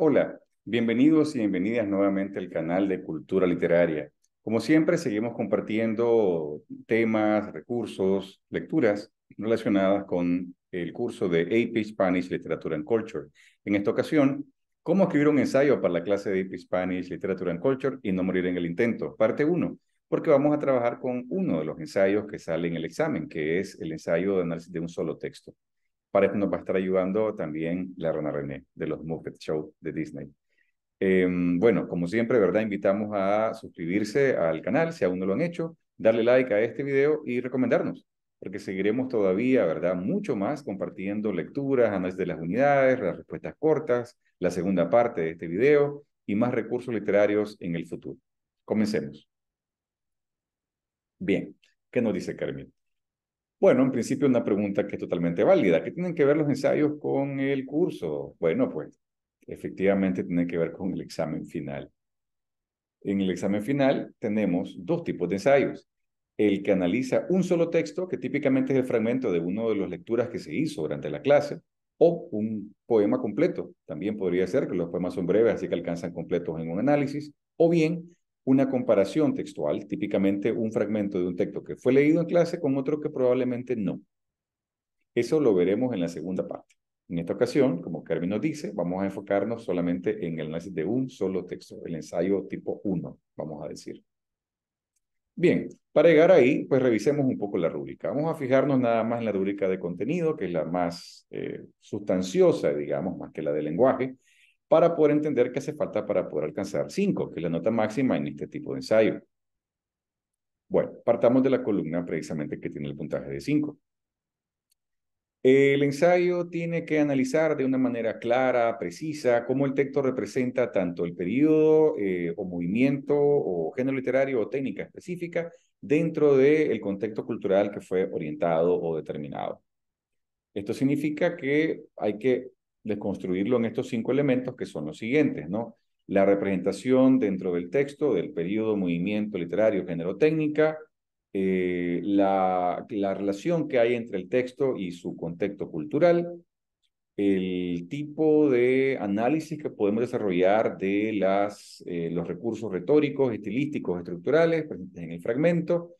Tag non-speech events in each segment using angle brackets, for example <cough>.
Hola, bienvenidos y bienvenidas nuevamente al canal de Cultura Literaria. Como siempre, seguimos compartiendo temas, recursos, lecturas relacionadas con el curso de AP Spanish Literature and Culture. En esta ocasión, cómo escribir un ensayo para la clase de AP Spanish Literature and Culture y no morir en el intento, parte 1, porque vamos a trabajar con uno de los ensayos que sale en el examen, que es el ensayo de análisis de un solo texto. Para esto nos va a estar ayudando también la Rana René de los Muppet Show de Disney. Em, bueno, como siempre, ¿verdad? Invitamos a suscribirse al canal si aún no lo han hecho, darle like a este video y recomendarnos, porque seguiremos todavía, ¿verdad? Mucho más compartiendo lecturas, a análisis de las unidades, las respuestas cortas, la segunda parte de este video y más recursos literarios en el futuro. Comencemos. Bien, ¿qué nos dice Carmen? Bueno, en principio una pregunta que es totalmente válida. ¿Qué tienen que ver los ensayos con el curso? Bueno, pues efectivamente tienen que ver con el examen final. En el examen final tenemos dos tipos de ensayos. El que analiza un solo texto, que típicamente es el fragmento de una de las lecturas que se hizo durante la clase, o un poema completo. También podría ser que los poemas son breves, así que alcanzan completos en un análisis. O bien una comparación textual, típicamente un fragmento de un texto que fue leído en clase con otro que probablemente no. Eso lo veremos en la segunda parte. En esta ocasión, como Kermin nos dice, vamos a enfocarnos solamente en el análisis de un solo texto, el ensayo tipo 1, vamos a decir. Bien, para llegar ahí, pues revisemos un poco la rúbrica. Vamos a fijarnos nada más en la rúbrica de contenido, que es la más eh, sustanciosa, digamos, más que la de lenguaje, para poder entender qué hace falta para poder alcanzar 5, que es la nota máxima en este tipo de ensayo. Bueno, partamos de la columna precisamente que tiene el puntaje de 5. El ensayo tiene que analizar de una manera clara, precisa, cómo el texto representa tanto el periodo eh, o movimiento o género literario o técnica específica dentro del contexto cultural que fue orientado o determinado. Esto significa que hay que Desconstruirlo en estos cinco elementos que son los siguientes, ¿no? La representación dentro del texto del periodo, movimiento literario, género técnica, eh, la, relación que hay entre el texto y su contexto cultural, el tipo de análisis que podemos desarrollar de las, eh, los recursos retóricos, estilísticos, estructurales presentes en el fragmento,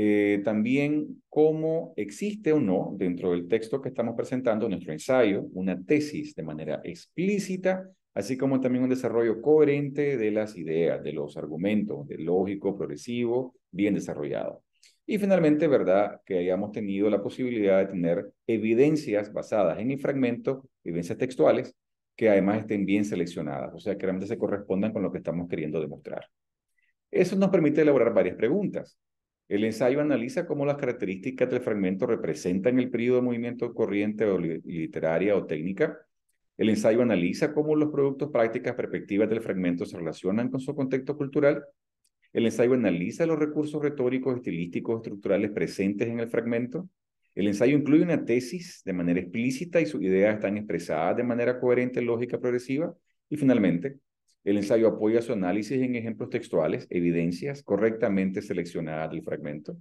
eh, también cómo existe o no dentro del texto que estamos presentando, nuestro ensayo, una tesis de manera explícita, así como también un desarrollo coherente de las ideas, de los argumentos, de lógico, progresivo, bien desarrollado. Y finalmente, ¿verdad? Que hayamos tenido la posibilidad de tener evidencias basadas en el fragmento, evidencias textuales, que además estén bien seleccionadas, o sea, que realmente se correspondan con lo que estamos queriendo demostrar. Eso nos permite elaborar varias preguntas. El ensayo analiza cómo las características del fragmento representan el periodo de movimiento corriente o literaria o técnica. El ensayo analiza cómo los productos, prácticas, perspectivas del fragmento se relacionan con su contexto cultural. El ensayo analiza los recursos retóricos, estilísticos, estructurales presentes en el fragmento. El ensayo incluye una tesis de manera explícita y sus ideas están expresadas de manera coherente, lógica, progresiva. Y finalmente, el ensayo apoya su análisis en ejemplos textuales, evidencias correctamente seleccionadas del fragmento.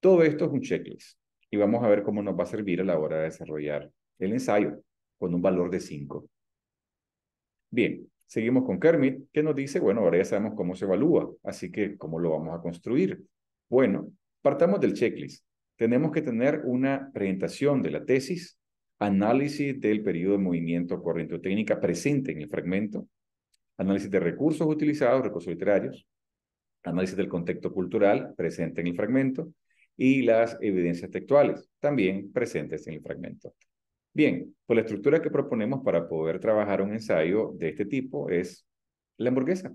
Todo esto es un checklist y vamos a ver cómo nos va a servir a la hora de desarrollar el ensayo con un valor de 5. Bien, seguimos con Kermit, que nos dice, bueno, ahora ya sabemos cómo se evalúa, así que cómo lo vamos a construir. Bueno, partamos del checklist. Tenemos que tener una presentación de la tesis, análisis del periodo de movimiento corriente técnica presente en el fragmento, análisis de recursos utilizados, recursos literarios, análisis del contexto cultural presente en el fragmento y las evidencias textuales también presentes en el fragmento. Bien, pues la estructura que proponemos para poder trabajar un ensayo de este tipo es la hamburguesa.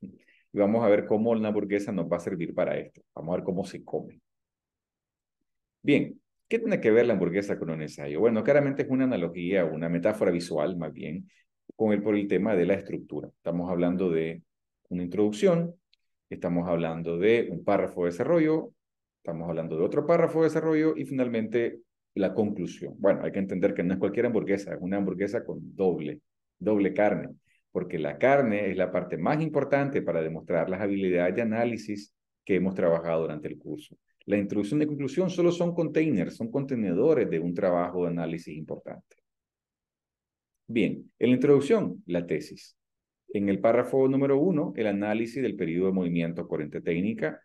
Y vamos a ver cómo la hamburguesa nos va a servir para esto. Vamos a ver cómo se come. Bien, ¿qué tiene que ver la hamburguesa con un ensayo? Bueno, claramente es una analogía, una metáfora visual más bien, con él por el tema de la estructura. Estamos hablando de una introducción, estamos hablando de un párrafo de desarrollo, estamos hablando de otro párrafo de desarrollo y finalmente la conclusión. Bueno, hay que entender que no es cualquier hamburguesa, es una hamburguesa con doble, doble carne, porque la carne es la parte más importante para demostrar las habilidades de análisis que hemos trabajado durante el curso. La introducción y conclusión solo son containers, son contenedores de un trabajo de análisis importante. Bien, en la introducción, la tesis. En el párrafo número uno, el análisis del periodo de movimiento corriente técnica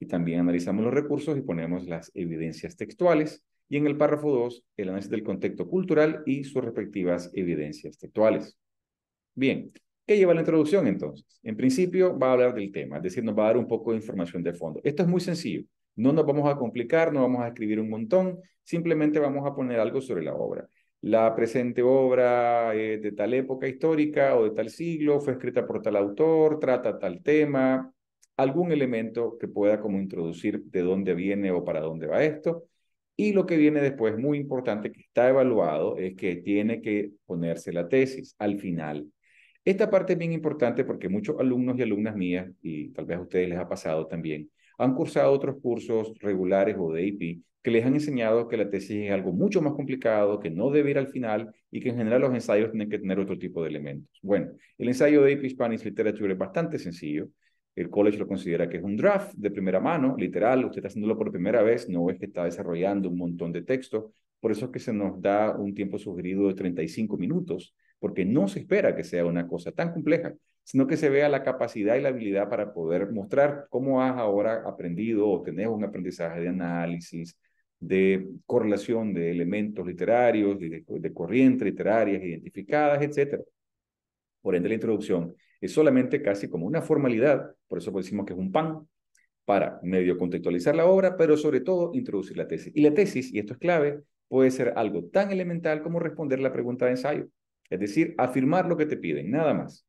y también analizamos los recursos y ponemos las evidencias textuales. Y en el párrafo 2, el análisis del contexto cultural y sus respectivas evidencias textuales. Bien, ¿qué lleva la introducción entonces? En principio va a hablar del tema, es decir, nos va a dar un poco de información de fondo. Esto es muy sencillo, no nos vamos a complicar, no vamos a escribir un montón, simplemente vamos a poner algo sobre la obra la presente obra eh, de tal época histórica o de tal siglo fue escrita por tal autor, trata tal tema, algún elemento que pueda como introducir de dónde viene o para dónde va esto. Y lo que viene después, muy importante, que está evaluado, es que tiene que ponerse la tesis al final. Esta parte es bien importante porque muchos alumnos y alumnas mías, y tal vez a ustedes les ha pasado también, han cursado otros cursos regulares o de AP que les han enseñado que la tesis es algo mucho más complicado, que no debe ir al final y que en general los ensayos tienen que tener otro tipo de elementos. Bueno, el ensayo de AP Spanish Literature es bastante sencillo. El college lo considera que es un draft de primera mano, literal, usted está haciéndolo por primera vez, no es que está desarrollando un montón de texto, por eso es que se nos da un tiempo sugerido de 35 minutos porque no se espera que sea una cosa tan compleja, sino que se vea la capacidad y la habilidad para poder mostrar cómo has ahora aprendido o tenés un aprendizaje de análisis, de correlación de elementos literarios, de, de corrientes literarias identificadas, etc. Por ende, la introducción es solamente casi como una formalidad, por eso decimos que es un pan, para medio contextualizar la obra, pero sobre todo introducir la tesis. Y la tesis, y esto es clave, puede ser algo tan elemental como responder la pregunta de ensayo. Es decir, afirmar lo que te piden, nada más.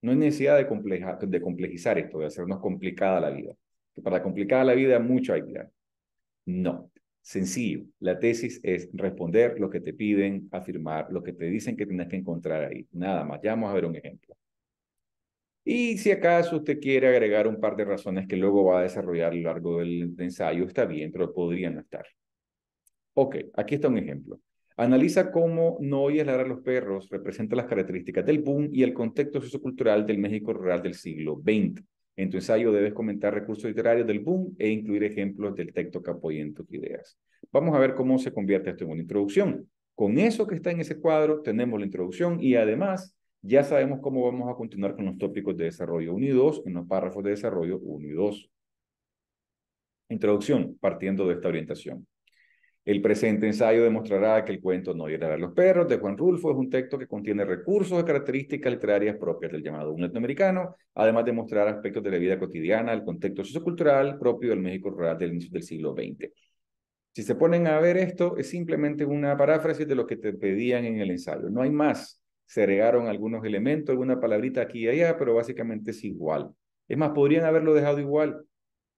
No hay necesidad de, de complejizar esto, de hacernos complicada la vida. Que para complicar la vida mucho hay que dar. No, sencillo. La tesis es responder lo que te piden, afirmar lo que te dicen que tienes que encontrar ahí. Nada más. Ya vamos a ver un ejemplo. Y si acaso usted quiere agregar un par de razones que luego va a desarrollar a lo largo del ensayo, está bien, pero podrían no estar. Ok, aquí está un ejemplo. Analiza cómo no oyes ladrar a los perros representa las características del boom y el contexto sociocultural del México rural del siglo XX. En tu ensayo debes comentar recursos literarios del boom e incluir ejemplos del texto que apoyen tus ideas. Vamos a ver cómo se convierte esto en una introducción. Con eso que está en ese cuadro tenemos la introducción y además ya sabemos cómo vamos a continuar con los tópicos de desarrollo 1 y 2 en los párrafos de desarrollo 1 y 2. Introducción, partiendo de esta orientación. El presente ensayo demostrará que el cuento No irá a los perros de Juan Rulfo es un texto que contiene recursos de características literarias propias del llamado un latinoamericano, además de mostrar aspectos de la vida cotidiana, el contexto sociocultural propio del México rural del inicio del siglo XX. Si se ponen a ver esto, es simplemente una paráfrasis de lo que te pedían en el ensayo. No hay más. Se agregaron algunos elementos, alguna palabrita aquí y allá, pero básicamente es igual. Es más, podrían haberlo dejado igual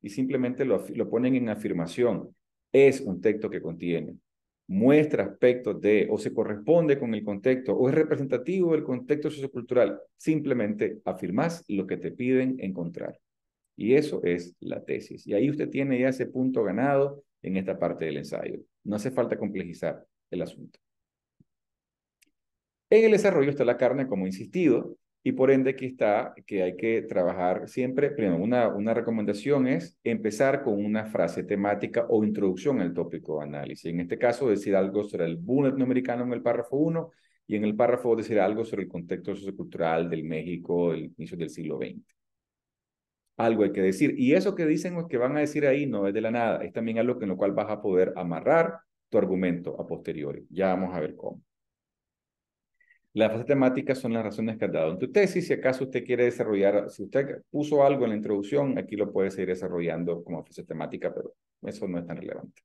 y simplemente lo, lo ponen en afirmación es un texto que contiene, muestra aspectos de, o se corresponde con el contexto, o es representativo del contexto sociocultural. Simplemente afirmás lo que te piden encontrar. Y eso es la tesis. Y ahí usted tiene ya ese punto ganado en esta parte del ensayo. No hace falta complejizar el asunto. En el desarrollo está la carne, como insistido, y por ende que está, que hay que trabajar siempre, primero, una, una recomendación es empezar con una frase temática o introducción al tópico de análisis. En este caso, decir algo sobre el boom latinoamericano en el párrafo 1 y en el párrafo decir algo sobre el contexto sociocultural del México del inicio del siglo XX. Algo hay que decir. Y eso que dicen o que van a decir ahí no es de la nada, es también algo en lo cual vas a poder amarrar tu argumento a posteriori. Ya vamos a ver cómo. Las fases temáticas son las razones que has dado en tu tesis. Si acaso usted quiere desarrollar, si usted puso algo en la introducción, aquí lo puede seguir desarrollando como fase temática, pero eso no es tan relevante.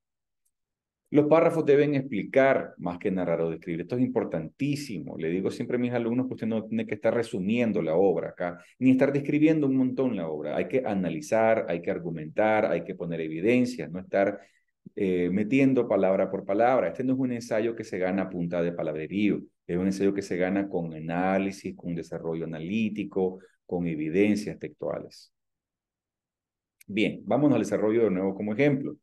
Los párrafos deben explicar más que narrar o describir. Esto es importantísimo. Le digo siempre a mis alumnos que usted no tiene que estar resumiendo la obra acá, ni estar describiendo un montón la obra. Hay que analizar, hay que argumentar, hay que poner evidencias, no estar eh, metiendo palabra por palabra. Este no es un ensayo que se gana a punta de palabrerío. Es un ensayo que se gana con análisis, con desarrollo analítico, con evidencias textuales. Bien, vámonos al desarrollo de nuevo como ejemplo.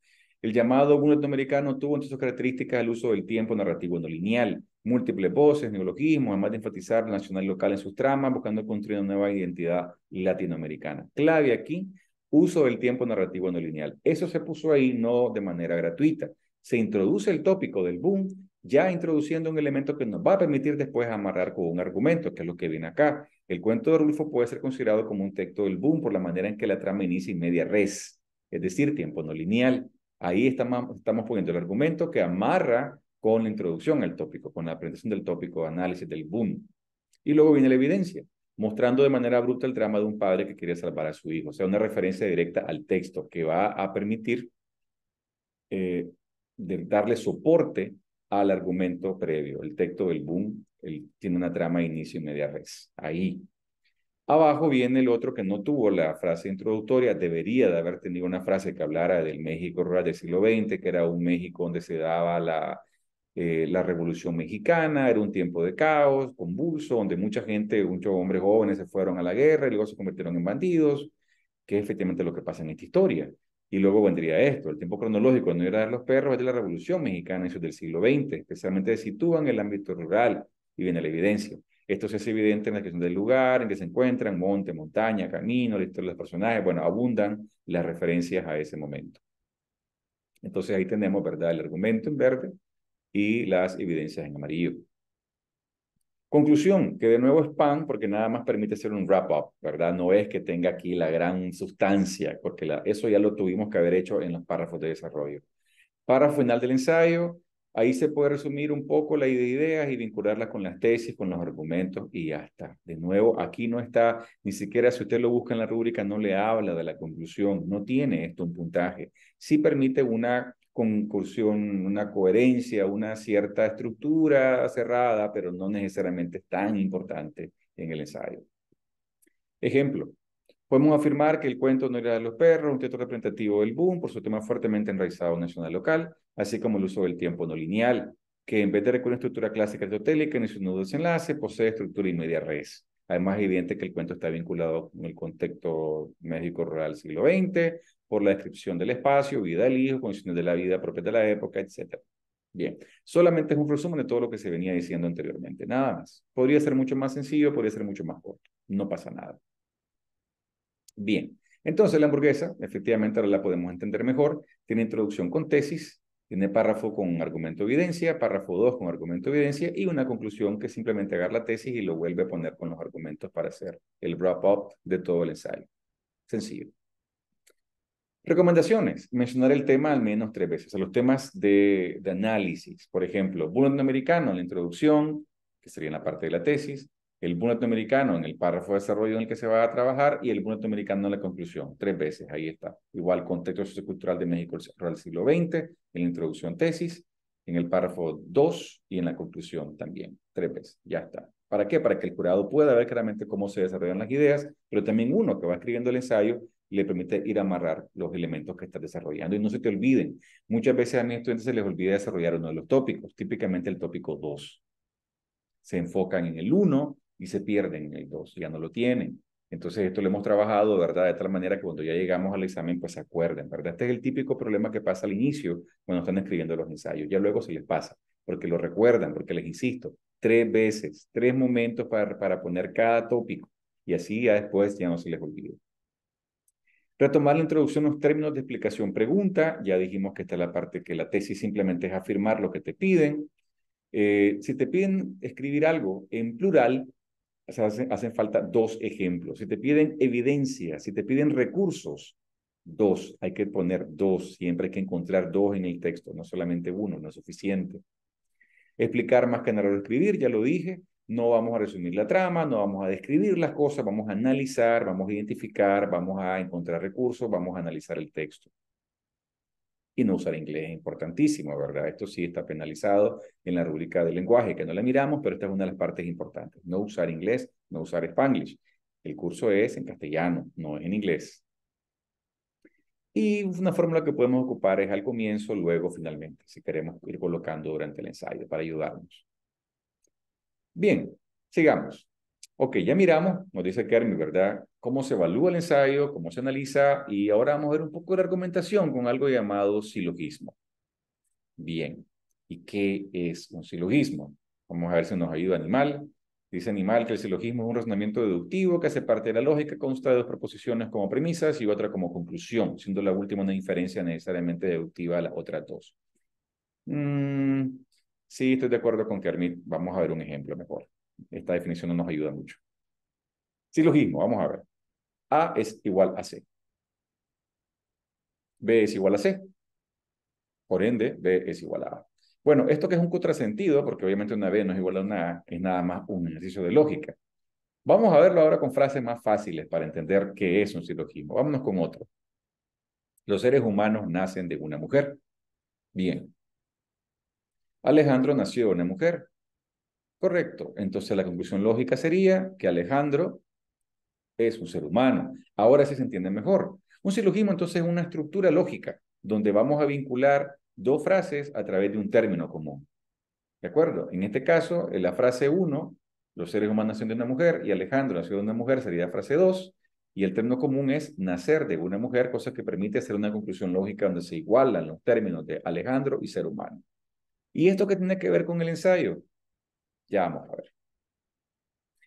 El llamado boom latinoamericano tuvo entre sus características el uso del tiempo narrativo no lineal, múltiples voces, neologismos, además de enfatizar nacional y local en sus tramas, buscando construir una nueva identidad latinoamericana. Clave aquí, uso del tiempo narrativo no lineal. Eso se puso ahí no de manera gratuita. Se introduce el tópico del boom ya introduciendo un elemento que nos va a permitir después amarrar con un argumento, que es lo que viene acá. El cuento de Rulfo puede ser considerado como un texto del boom por la manera en que la trama inicia y media res, es decir, tiempo no lineal. Ahí estamos, poniendo el argumento que amarra con la introducción al tópico, con la presentación del tópico, análisis del boom. Y luego viene la evidencia, mostrando de manera abrupta el drama de un padre que quiere salvar a su hijo. O sea, una referencia directa al texto que va a permitir eh, darle soporte al argumento previo. El texto del boom el, tiene una trama de inicio y media res. Ahí. Abajo viene el otro que no tuvo la frase introductoria, debería de haber tenido una frase que hablara del México rural del siglo XX, que era un México donde se daba la, eh, la Revolución Mexicana, era un tiempo de caos, convulso, donde mucha gente, muchos hombres jóvenes se fueron a la guerra y luego se convirtieron en bandidos, que es efectivamente lo que pasa en esta historia. Y luego vendría esto, el tiempo cronológico no era de los perros, es de la Revolución Mexicana, eso del siglo XX, especialmente se sitúa en el ámbito rural y viene la evidencia. Esto se hace evidente en la descripción del lugar en que se encuentran, monte, montaña, camino, la historia de los personajes, bueno, abundan las referencias a ese momento. Entonces ahí tenemos, ¿verdad?, el argumento en verde y las evidencias en amarillo. Conclusión, que de nuevo es pan porque nada más permite hacer un wrap-up, ¿verdad? No es que tenga aquí la gran sustancia, porque eso ya lo tuvimos que haber hecho en los párrafos de desarrollo. Párrafo final del ensayo, ahí se puede resumir un poco la idea ideas y vincularlas con las tesis, con los argumentos y ya está. De nuevo, aquí no está, ni siquiera si usted lo busca en la rúbrica, no le habla de la conclusión, no tiene esto un puntaje. Sí permite una concursión, una coherencia, una cierta estructura cerrada, pero no necesariamente tan importante en el ensayo. Ejemplo, podemos afirmar que el cuento No era de los perros, un texto representativo del boom por su tema fuertemente enraizado nacional local, así como el uso del tiempo no lineal, que en vez de recurrir a una estructura clásica teotélica en su nudo desenlace, posee estructura y media res. Además, es evidente que el cuento está vinculado con el contexto México rural siglo XX, por la descripción del espacio, vida del hijo, condiciones de la vida propia de la época, etc. Bien, solamente es un resumen de todo lo que se venía diciendo anteriormente, nada más. Podría ser mucho más sencillo, podría ser mucho más corto, no pasa nada. Bien, entonces la hamburguesa, efectivamente ahora la podemos entender mejor, tiene introducción con tesis, tiene párrafo con argumento evidencia, párrafo 2 con argumento evidencia y una conclusión que simplemente agarra la tesis y lo vuelve a poner con los argumentos para hacer el wrap-up de todo el ensayo. Sencillo. Recomendaciones. Mencionar el tema al menos tres veces. A los temas de, análisis, por ejemplo, Bull americano, la introducción, que sería en la parte de la tesis, el bullet americano en el párrafo de desarrollo en el que se va a trabajar y el bullet americano en la conclusión, tres veces, ahí está. Igual contexto sociocultural de México del siglo XX, en la introducción tesis, en el párrafo 2 y en la conclusión también, tres veces, ya está. ¿Para qué? Para que el jurado pueda ver claramente cómo se desarrollan las ideas, pero también uno que va escribiendo el ensayo le permite ir a amarrar los elementos que está desarrollando. Y no se te olviden, muchas veces a mis estudiantes se les olvida desarrollar uno de los tópicos, típicamente el tópico 2. Se enfocan en el 1, y se pierden en el 2, ya no lo tienen. Entonces, esto lo hemos trabajado, ¿verdad? De tal manera que cuando ya llegamos al examen, pues se acuerden, ¿verdad? Este es el típico problema que pasa al inicio cuando están escribiendo los ensayos. Ya luego se les pasa, porque lo recuerdan, porque les insisto, tres veces, tres momentos para, poner cada tópico. Y así ya después ya no se les olvida. Retomar la introducción, los términos de explicación, pregunta. Ya dijimos que esta es la parte que la tesis simplemente es afirmar lo que te piden. Eh, si te piden escribir algo en plural, hacen, hacen falta dos ejemplos. Si te piden evidencia, si te piden recursos, dos, hay que poner dos, siempre hay que encontrar dos en el texto, no solamente uno, no es suficiente. Explicar más que narrar o escribir, ya lo dije, no vamos a resumir la trama, no vamos a describir las cosas, vamos a analizar, vamos a identificar, vamos a encontrar recursos, vamos a analizar el texto y no usar inglés es importantísimo, ¿verdad? Esto sí está penalizado en la rúbrica del lenguaje, que no la miramos, pero esta es una de las partes importantes. No usar inglés, no usar spanglish. El curso es en castellano, no es en inglés. Y una fórmula que podemos ocupar es al comienzo, luego finalmente, si queremos ir colocando durante el ensayo para ayudarnos. Bien, sigamos. Ok, ya miramos, nos dice Kermit, ¿verdad? Cómo se evalúa el ensayo, cómo se analiza y ahora vamos a ver un poco de argumentación con algo llamado silogismo. Bien, ¿y qué es un silogismo? Vamos a ver si nos ayuda Animal. Dice Animal que el silogismo es un razonamiento deductivo que hace parte de la lógica, consta de dos proposiciones como premisas y otra como conclusión, siendo la última una inferencia necesariamente deductiva a las otras dos. Mm, sí, estoy de acuerdo con Kermit. Vamos a ver un ejemplo mejor esta definición no nos ayuda mucho. Silogismo, vamos a ver. A es igual a C. B es igual a C. Por ende, B es igual a A. Bueno, esto que es un contrasentido, porque obviamente una B no es igual a una A, es nada más un ejercicio de lógica. Vamos a verlo ahora con frases más fáciles para entender qué es un silogismo. Vámonos con otro. Los seres humanos nacen de una mujer. Bien. Alejandro nació de una mujer. Correcto. Entonces la conclusión lógica sería que Alejandro es un ser humano. Ahora sí se entiende mejor. Un silogismo entonces es una estructura lógica donde vamos a vincular dos frases a través de un término común. ¿De acuerdo? En este caso, en eh, la frase 1, los seres humanos nacen de una mujer y Alejandro nació de una mujer sería frase 2. Y el término común es nacer de una mujer, cosa que permite hacer una conclusión lógica donde se igualan los términos de Alejandro y ser humano. ¿Y esto qué tiene que ver con el ensayo? Ya vamos a ver.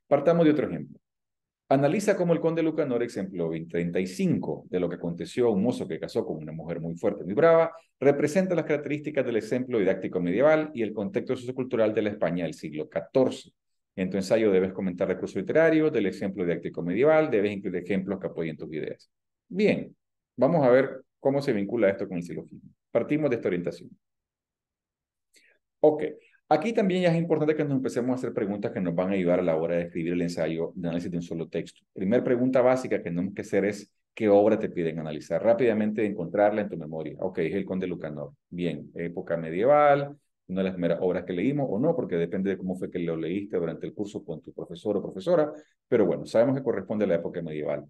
Partamos de otro ejemplo. Analiza cómo el conde Lucanor, ejemplo 35, de lo que aconteció a un mozo que casó con una mujer muy fuerte, muy brava, representa las características del ejemplo didáctico medieval y el contexto sociocultural de la España del siglo XIV. En tu ensayo debes comentar recursos literarios del ejemplo didáctico medieval, debes incluir ejemplos que apoyen tus ideas. Bien, vamos a ver cómo se vincula esto con el silogismo. Partimos de esta orientación. Ok, Aquí también ya es importante que nos empecemos a hacer preguntas que nos van a ayudar a la hora de escribir el ensayo de análisis de un solo texto. Primera pregunta básica que tenemos que hacer es, ¿qué obra te piden analizar? Rápidamente encontrarla en tu memoria. Ok, es el Conde Lucanor. Bien, época medieval, una de las primeras obras que leímos o no, porque depende de cómo fue que lo leíste durante el curso con tu profesor o profesora, pero bueno, sabemos que corresponde a la época medieval.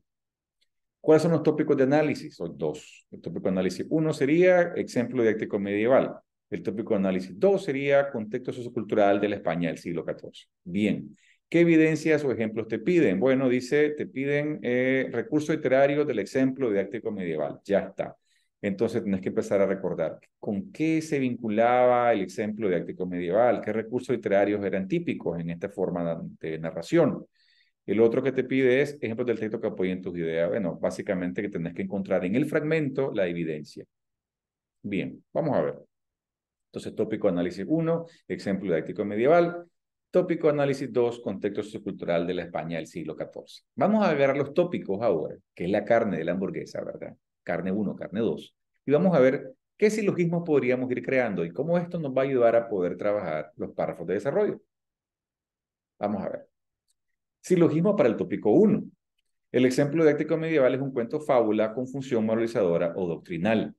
¿Cuáles son los tópicos de análisis? Son dos. El tópico de análisis uno sería ejemplo didáctico medieval el tópico de análisis 2 sería contexto sociocultural de la España del siglo XIV. Bien, ¿qué evidencias o ejemplos te piden? Bueno, dice, te piden eh, recursos literarios del ejemplo didáctico medieval. Ya está. Entonces tenés que empezar a recordar con qué se vinculaba el ejemplo didáctico medieval, qué recursos literarios eran típicos en esta forma de narración. El otro que te pide es ejemplos del texto que apoyen tus ideas. Bueno, básicamente que tenés que encontrar en el fragmento la evidencia. Bien, vamos a ver. Entonces, tópico análisis 1, ejemplo didáctico medieval. Tópico análisis 2, contexto sociocultural de la España del siglo XIV. Vamos a agarrar los tópicos ahora, que es la carne de la hamburguesa, ¿verdad? Carne 1, carne 2. Y vamos a ver qué silogismos podríamos ir creando y cómo esto nos va a ayudar a poder trabajar los párrafos de desarrollo. Vamos a ver. Silogismo para el tópico 1. El ejemplo didáctico medieval es un cuento fábula con función moralizadora o doctrinal.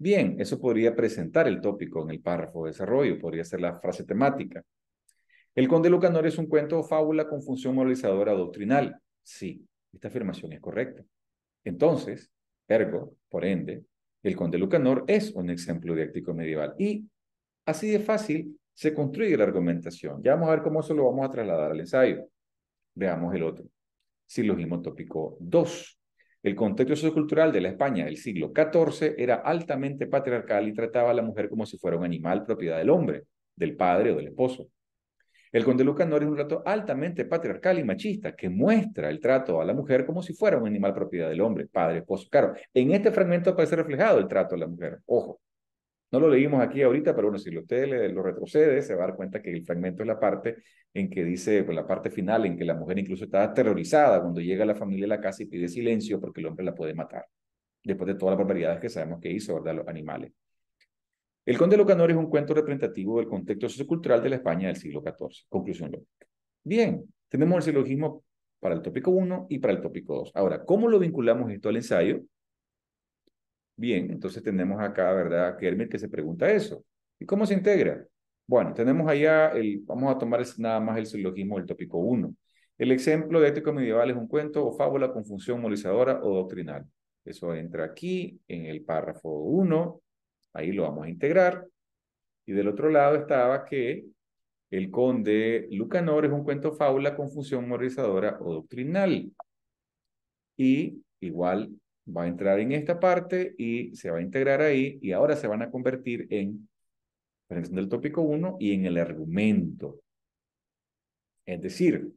Bien, eso podría presentar el tópico en el párrafo de desarrollo, podría ser la frase temática. El Conde Lucanor es un cuento o fábula con función moralizadora doctrinal. Sí, esta afirmación es correcta. Entonces, ergo, por ende, el Conde Lucanor es un ejemplo didáctico medieval. Y así de fácil se construye la argumentación. Ya vamos a ver cómo eso lo vamos a trasladar al ensayo. Veamos el otro. Silogismo tópico 2. El contexto sociocultural de la España del siglo XIV era altamente patriarcal y trataba a la mujer como si fuera un animal propiedad del hombre, del padre o del esposo. El conde Lucanor es un trato altamente patriarcal y machista que muestra el trato a la mujer como si fuera un animal propiedad del hombre, padre, esposo. Claro, en este fragmento aparece reflejado el trato a la mujer, ojo. No lo leímos aquí ahorita, pero bueno, si usted lo retrocede, se va a dar cuenta que el fragmento es la parte en que dice, pues, la parte final, en que la mujer incluso está aterrorizada cuando llega la familia a la casa y pide silencio porque el hombre la puede matar, después de todas las barbaridades que sabemos que hizo, ¿verdad?, los animales. El Conde Locanor es un cuento representativo del contexto sociocultural de la España del siglo XIV. Conclusión lógica. Bien, tenemos el silogismo para el tópico 1 y para el tópico 2. Ahora, ¿cómo lo vinculamos esto al ensayo? Bien, entonces tenemos acá, ¿verdad? Kermit que se pregunta eso. ¿Y cómo se integra? Bueno, tenemos allá, el, vamos a tomar nada más el silogismo del tópico 1. El ejemplo de ético medieval es un cuento o fábula con función moralizadora o doctrinal. Eso entra aquí en el párrafo 1, ahí lo vamos a integrar. Y del otro lado estaba que el conde Lucanor es un cuento fábula con función moralizadora o doctrinal. Y igual va a entrar en esta parte y se va a integrar ahí y ahora se van a convertir en presentación del tópico 1 y en el argumento. Es decir,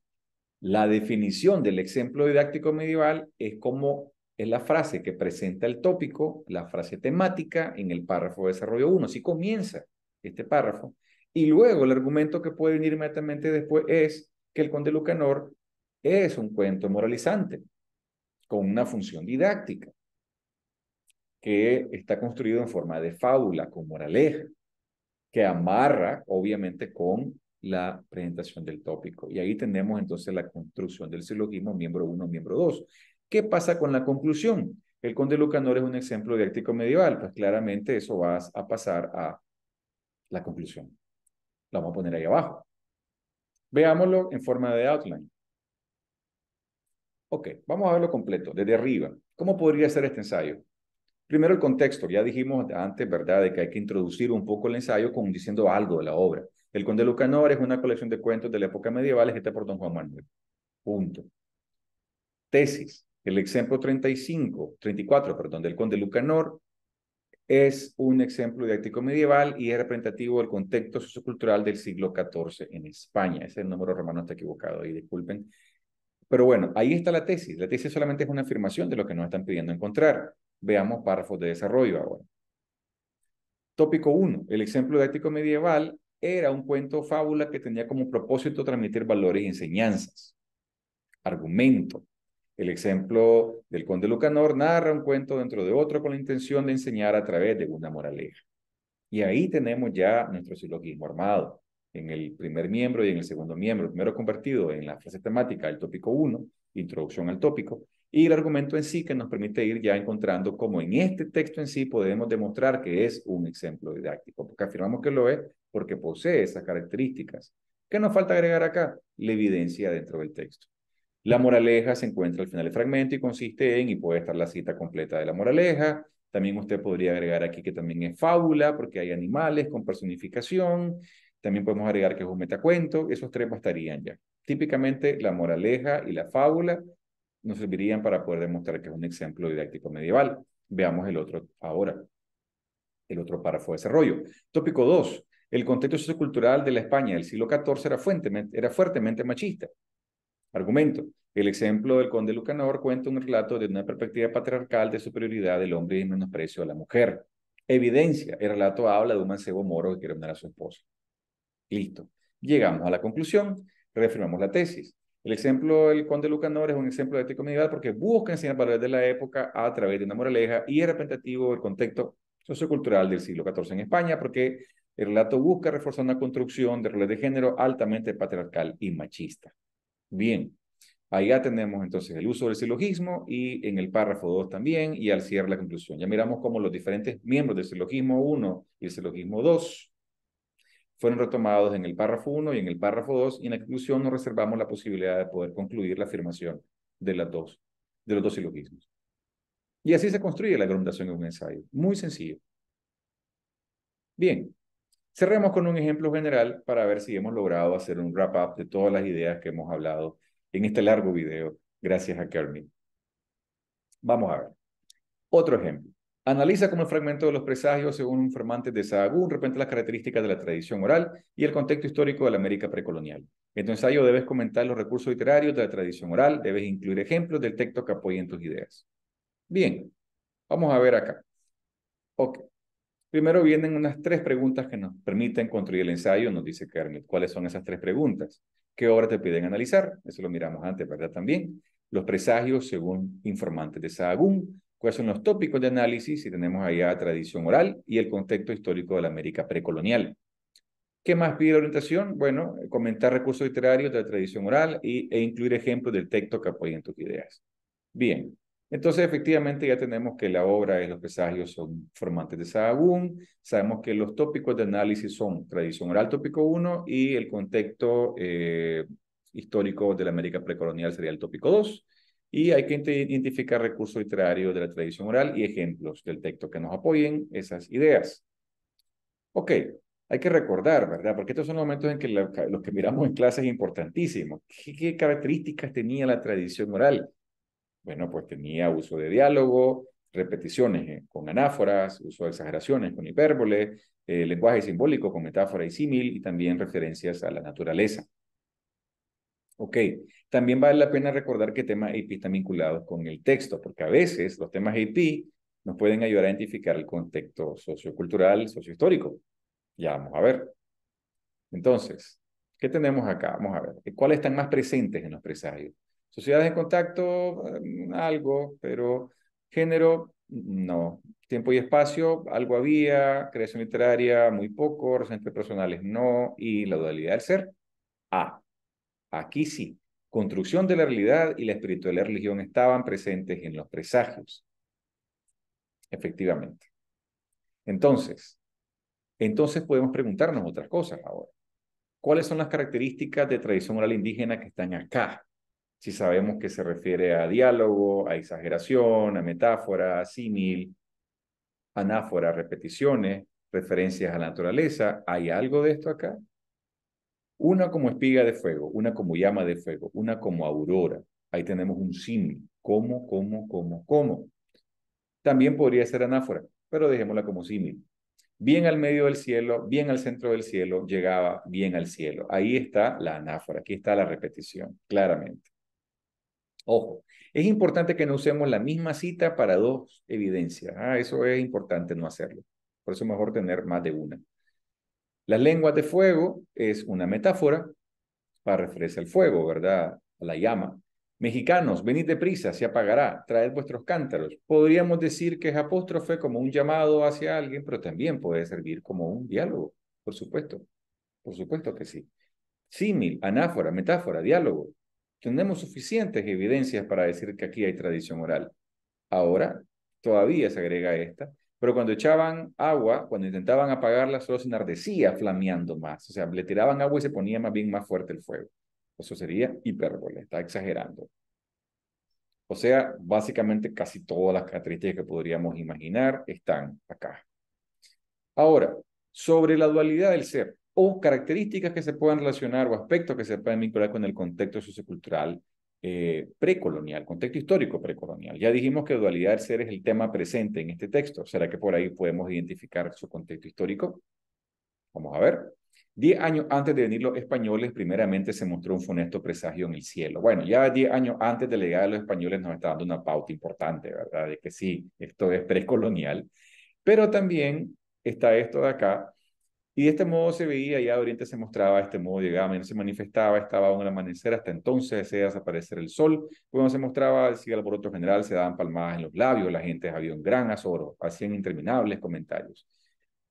la definición del ejemplo didáctico medieval es como es la frase que presenta el tópico, la frase temática en el párrafo de desarrollo 1. si comienza este párrafo. Y luego el argumento que puede venir inmediatamente después es que el conde Lucanor es un cuento moralizante con una función didáctica, que está construido en forma de fábula, con moraleja, que amarra, obviamente, con la presentación del tópico. Y ahí tenemos entonces la construcción del silogismo, miembro 1, miembro dos. ¿Qué pasa con la conclusión? El conde Lucanor es un ejemplo didáctico medieval, pues claramente eso va a pasar a la conclusión. La vamos a poner ahí abajo. Veámoslo en forma de outline. Ok, vamos a verlo completo, desde arriba. ¿Cómo podría ser este ensayo? Primero el contexto, ya dijimos antes, ¿verdad?, de que hay que introducir un poco el ensayo con, diciendo algo de la obra. El Conde Lucanor es una colección de cuentos de la época medieval escrita por don Juan Manuel. Punto. Tesis. El ejemplo 35, 34, perdón, del Conde Lucanor es un ejemplo didáctico medieval y es representativo del contexto sociocultural del siglo XIV en España. Ese número romano está equivocado y disculpen. Pero bueno, ahí está la tesis. La tesis solamente es una afirmación de lo que nos están pidiendo encontrar. Veamos párrafos de desarrollo ahora. Tópico 1. El ejemplo ético medieval era un cuento o fábula que tenía como propósito transmitir valores y enseñanzas. Argumento. El ejemplo del conde Lucanor narra un cuento dentro de otro con la intención de enseñar a través de una moraleja. Y ahí tenemos ya nuestro silogismo armado en el primer miembro y en el segundo miembro. primero convertido en la frase temática el tópico 1, introducción al tópico, y el argumento en sí que nos permite ir ya encontrando cómo en este texto en sí podemos demostrar que es un ejemplo didáctico, porque afirmamos que lo es porque posee esas características. ¿Qué nos falta agregar acá? La evidencia dentro del texto. La moraleja se encuentra al final del fragmento y consiste en, y puede estar la cita completa de la moraleja, también usted podría agregar aquí que también es fábula, porque hay animales con personificación, también podemos agregar que es un metacuento, esos tres bastarían ya. Típicamente la moraleja y la fábula nos servirían para poder demostrar que es un ejemplo didáctico medieval. Veamos el otro ahora, el otro párrafo de desarrollo. Tópico 2. El contexto sociocultural de la España del siglo XIV era, era fuertemente machista. Argumento. El ejemplo del conde Lucanor cuenta un relato de una perspectiva patriarcal de superioridad del hombre y menosprecio a la mujer. Evidencia. El relato habla de un mancebo moro que quiere unir a su esposa. Listo. Llegamos a la conclusión, reafirmamos la tesis. El ejemplo del conde Lucanor es un ejemplo de ético medieval porque busca enseñar valores de la época a través de una moraleja y es representativo del contexto sociocultural del siglo XIV en España porque el relato busca reforzar una construcción de roles de género altamente patriarcal y machista. Bien, ya tenemos entonces el uso del silogismo y en el párrafo 2 también y al cierre la conclusión. Ya miramos cómo los diferentes miembros del silogismo 1 y el silogismo 2 fueron retomados en el párrafo 1 y en el párrafo 2 y en la conclusión nos reservamos la posibilidad de poder concluir la afirmación de, las dos, de los dos silogismos. Y así se construye la argumentación en un ensayo. Muy sencillo. Bien, cerremos con un ejemplo general para ver si hemos logrado hacer un wrap-up de todas las ideas que hemos hablado en este largo video, gracias a Kermit. Vamos a ver. Otro ejemplo. Analiza cómo el fragmento de los presagios según un de Sahagún repente las características de la tradición oral y el contexto histórico de la América precolonial. En tu ensayo debes comentar los recursos literarios de la tradición oral, debes incluir ejemplos del texto que apoyen tus ideas. Bien, vamos a ver acá. Ok. Primero vienen unas tres preguntas que nos permiten construir el ensayo. Nos dice Kermit, ¿cuáles son esas tres preguntas? ¿Qué obra te piden analizar? Eso lo miramos antes, ¿verdad? También. Los presagios según informantes de Sahagún cuáles son los tópicos de análisis si tenemos allá tradición oral y el contexto histórico de la América precolonial. ¿Qué más pide la orientación? Bueno, comentar recursos literarios de la tradición oral y, e incluir ejemplos del texto que apoyen tus ideas. Bien, entonces efectivamente ya tenemos que la obra y Los presagios son formantes de Sahagún, sabemos que los tópicos de análisis son tradición oral tópico 1 y el contexto eh, histórico de la América precolonial sería el tópico 2. Y hay que identificar recursos literarios de la tradición oral y ejemplos del texto que nos apoyen esas ideas. Ok, hay que recordar, ¿verdad? Porque estos son momentos en que los que miramos en clase es importantísimo. ¿Qué, características tenía la tradición oral? Bueno, pues tenía uso de diálogo, repeticiones eh, con anáforas, uso de exageraciones con hipérbole, eh, lenguaje simbólico con metáfora y símil y también referencias a la naturaleza. Ok, también vale la pena recordar que temas IP están vinculados con el texto, porque a veces los temas IP nos pueden ayudar a identificar el contexto sociocultural, sociohistórico. Ya vamos a ver. Entonces, ¿qué tenemos acá? Vamos a ver. Eh, ¿Cuáles están más presentes en los presagios? Sociedades en contacto, mm, algo, pero género, no. Tiempo y espacio, algo había. Creación literaria, muy poco. Recientes personales, no. Y la dualidad del ser, A. Aquí sí, construcción de la realidad y la espiritualidad de la religión estaban presentes en los presagios. Efectivamente. Entonces, entonces podemos preguntarnos otras cosas ahora. ¿Cuáles son las características de tradición oral indígena que están acá? Si sabemos que se refiere a diálogo, a exageración, a metáfora, a símil, anáfora, repeticiones, referencias a la naturaleza, ¿hay algo de esto acá? Una como espiga de fuego, una como llama de fuego, una como aurora. Ahí tenemos un símil. ¿Cómo, cómo, cómo, cómo? También podría ser anáfora, pero dejémosla como símil. Bien al medio del cielo, bien al centro del cielo, llegaba bien al cielo. Ahí está la anáfora, aquí está la repetición, claramente. Ojo, es importante que no usemos la misma cita para dos evidencias. Ah, eso es importante no hacerlo. Por eso es mejor tener más de una. Las lenguas de fuego es una metáfora para referirse al fuego, ¿verdad? A la llama. Mexicanos, venid deprisa, se apagará, traed vuestros cántaros. Podríamos decir que es apóstrofe como un llamado hacia alguien, pero también puede servir como un diálogo, por supuesto. Por supuesto que sí. Símil, anáfora, metáfora, diálogo. Tenemos suficientes evidencias para decir que aquí hay tradición oral. Ahora, todavía se agrega esta, pero cuando echaban agua, cuando intentaban apagarla, solo se enardecía flameando más. O sea, le tiraban agua y se ponía más bien más fuerte el fuego. Eso sería hipérbole, está exagerando. O sea, básicamente casi todas las características que podríamos imaginar están acá. Ahora, sobre la dualidad del ser o características que se puedan relacionar o aspectos que se pueden vincular con el contexto sociocultural eh, precolonial, contexto histórico precolonial. Ya dijimos que dualidad del ser es el tema presente en este texto. ¿Será que por ahí podemos identificar su contexto histórico? Vamos a ver. Diez años antes de venir los españoles, primeramente se mostró un funesto presagio en el cielo. Bueno, ya diez años antes de la llegada de los españoles nos está dando una pauta importante, ¿verdad? De que sí, esto es <laughs> precolonial. Pero también está esto de acá, y de este modo se veía, ya Oriente se mostraba, este modo llegaba, se manifestaba, estaba aún amanecer, hasta entonces se desaparecer el sol. Cuando se mostraba, decía el otro general, se daban palmadas en los labios, la gente había un gran azoro, hacían interminables comentarios.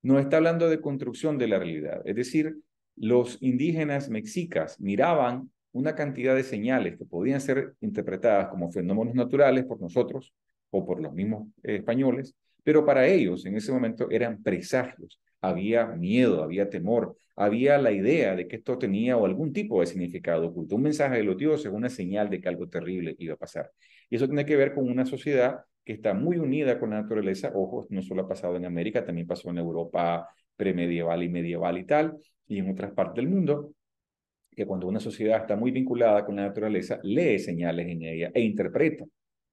No está hablando de construcción de la realidad, es decir, los indígenas mexicas miraban una cantidad de señales que podían ser interpretadas como fenómenos naturales por nosotros o por los mismos españoles, pero para ellos en ese momento eran presagios había miedo, había temor, había la idea de que esto tenía o algún tipo de significado oculto. Un mensaje de los dioses, una señal de que algo terrible iba a pasar. Y eso tiene que ver con una sociedad que está muy unida con la naturaleza. Ojo, no solo ha pasado en América, también pasó en Europa premedieval y medieval y tal, y en otras partes del mundo, que cuando una sociedad está muy vinculada con la naturaleza, lee señales en ella e interpreta.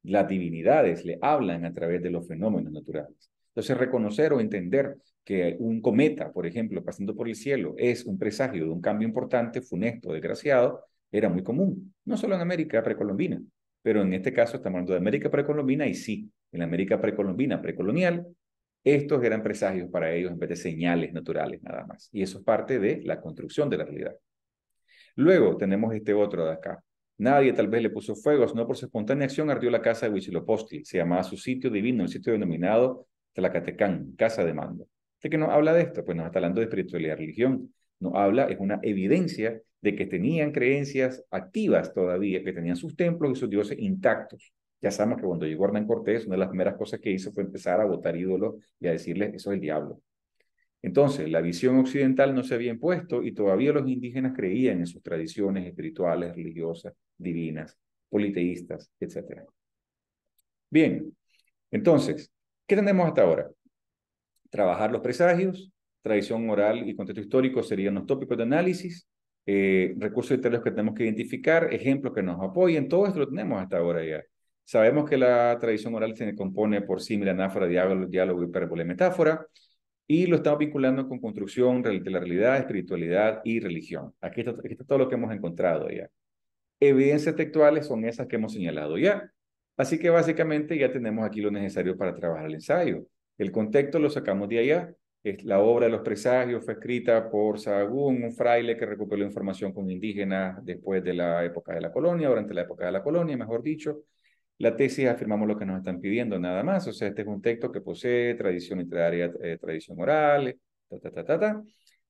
Las divinidades le hablan a través de los fenómenos naturales. Entonces, reconocer o entender que un cometa, por ejemplo, pasando por el cielo, es un presagio de un cambio importante, funesto, desgraciado, era muy común, no solo en América precolombina, pero en este caso estamos hablando de América precolombina y sí, en América precolombina, precolonial, estos eran presagios para ellos en vez de señales naturales nada más. Y eso es parte de la construcción de la realidad. Luego tenemos este otro de acá. Nadie tal vez le puso fuego, sino por su espontánea acción ardió la casa de Huitzilopochtli. Se llamaba su sitio divino, el sitio denominado catecán, Casa de Mando. ¿De qué nos habla de esto? Pues nos está hablando de espiritualidad, religión. Nos habla, es una evidencia de que tenían creencias activas todavía, que tenían sus templos y sus dioses intactos. Ya sabemos que cuando llegó Hernán Cortés, una de las primeras cosas que hizo fue empezar a votar ídolos y a decirles, eso es el diablo. Entonces, la visión occidental no se había impuesto y todavía los indígenas creían en sus tradiciones espirituales, religiosas, divinas, politeístas, etc. Bien, entonces, ¿Qué tenemos hasta ahora? Trabajar los presagios, tradición oral y contexto histórico serían los tópicos de análisis, eh, recursos literarios que tenemos que identificar, ejemplos que nos apoyen, todo esto lo tenemos hasta ahora ya. Sabemos que la tradición oral se compone por símil, anáfora, diálogo, diálogo, hipérbole, metáfora, y lo estamos vinculando con construcción, de la realidad, espiritualidad y religión. Aquí está, aquí está todo lo que hemos encontrado ya. Evidencias textuales son esas que hemos señalado ya. Así que básicamente ya tenemos aquí lo necesario para trabajar el ensayo. El contexto lo sacamos de allá. La obra de los presagios fue escrita por Sahagún, un fraile que recuperó información con indígenas después de la época de la colonia, durante la época de la colonia, mejor dicho. La tesis afirmamos lo que nos están pidiendo, nada más. O sea, este es un texto que posee tradición literaria, eh, tradición oral, ta, ta, ta, ta.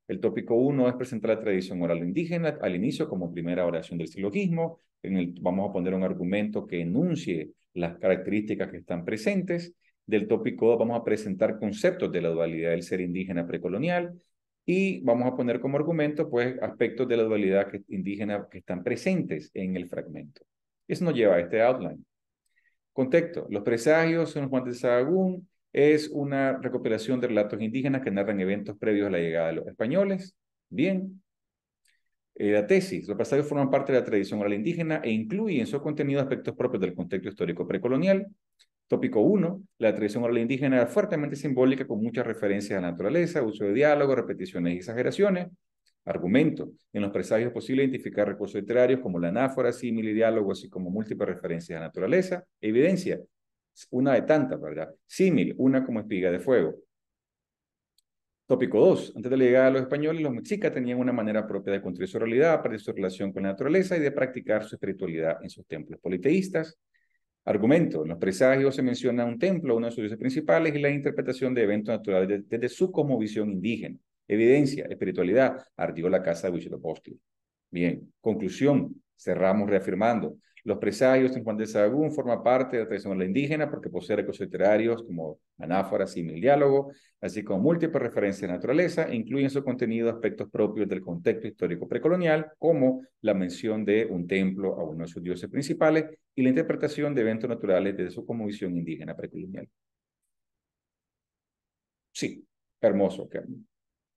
El tópico uno es presentar la tradición oral indígena al inicio como primera oración del silogismo. En el, vamos a poner un argumento que enuncie las características que están presentes. Del tópico 2 vamos a presentar conceptos de la dualidad del ser indígena precolonial y vamos a poner como argumento pues aspectos de la dualidad indígena que están presentes en el fragmento. Eso nos lleva a este outline. Contexto, los presagios son Juan de Sahagún, es una recopilación de relatos indígenas que narran eventos previos a la llegada de los españoles. Bien. Eh, la tesis. Los pasajes forman parte de la tradición oral indígena e incluyen en su contenido aspectos propios del contexto histórico precolonial. Tópico 1. La tradición oral indígena es fuertemente simbólica con muchas referencias a la naturaleza, uso de diálogo, repeticiones y exageraciones. Argumento. En los presagios es posible identificar recursos literarios como la anáfora, símil y diálogo, así como múltiples referencias a la naturaleza. Evidencia una de tantas, ¿verdad? Símil, una como espiga de fuego. Tópico 2. Antes de la llegada de los españoles, los mexicas tenían una manera propia de construir su realidad para de su relación con la naturaleza y de practicar su espiritualidad en sus templos politeístas. Argumento. En los presagios se menciona un templo, uno de sus principales, y la interpretación de eventos naturales desde su cosmovisión indígena. Evidencia, espiritualidad, ardió la casa de Huitzilopochtli. Bien, conclusión. Cerramos reafirmando. Los presagios en Juan de Sahagún forma parte de la tradición la indígena porque posee recursos literarios como anáforas, mil diálogo, así como múltiples referencias la naturaleza e incluyen en su contenido aspectos propios del contexto histórico precolonial, como la mención de un templo a uno de sus dioses principales y la interpretación de eventos naturales desde su conmovisión indígena precolonial. Sí, hermoso,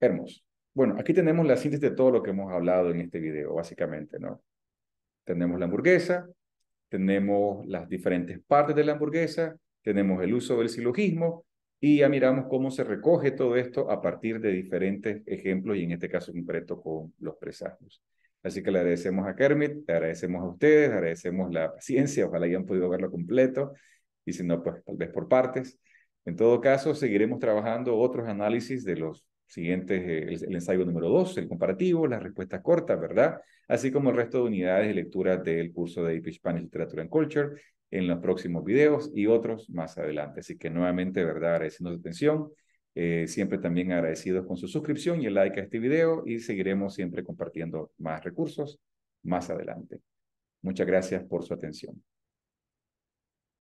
hermoso. Bueno, aquí tenemos la síntesis de todo lo que hemos hablado en este video, básicamente, ¿no? Tenemos la hamburguesa, tenemos las diferentes partes de la hamburguesa, tenemos el uso del silogismo y ya miramos cómo se recoge todo esto a partir de diferentes ejemplos y en este caso concreto con los presagios. Así que le agradecemos a Kermit, le agradecemos a ustedes, agradecemos la paciencia, ojalá hayan podido verlo completo y si no, pues tal vez por partes. En todo caso, seguiremos trabajando otros análisis de los Siguiente eh, el, ensayo número 2, el comparativo, las respuestas cortas, ¿verdad? Así como el resto de unidades de lecturas del curso de AP Spanish Literature and Culture en los próximos videos y otros más adelante. Así que nuevamente, ¿verdad? Agradeciendo su atención. Eh, siempre también agradecidos con su suscripción y el like a este video y seguiremos siempre compartiendo más recursos más adelante. Muchas gracias por su atención.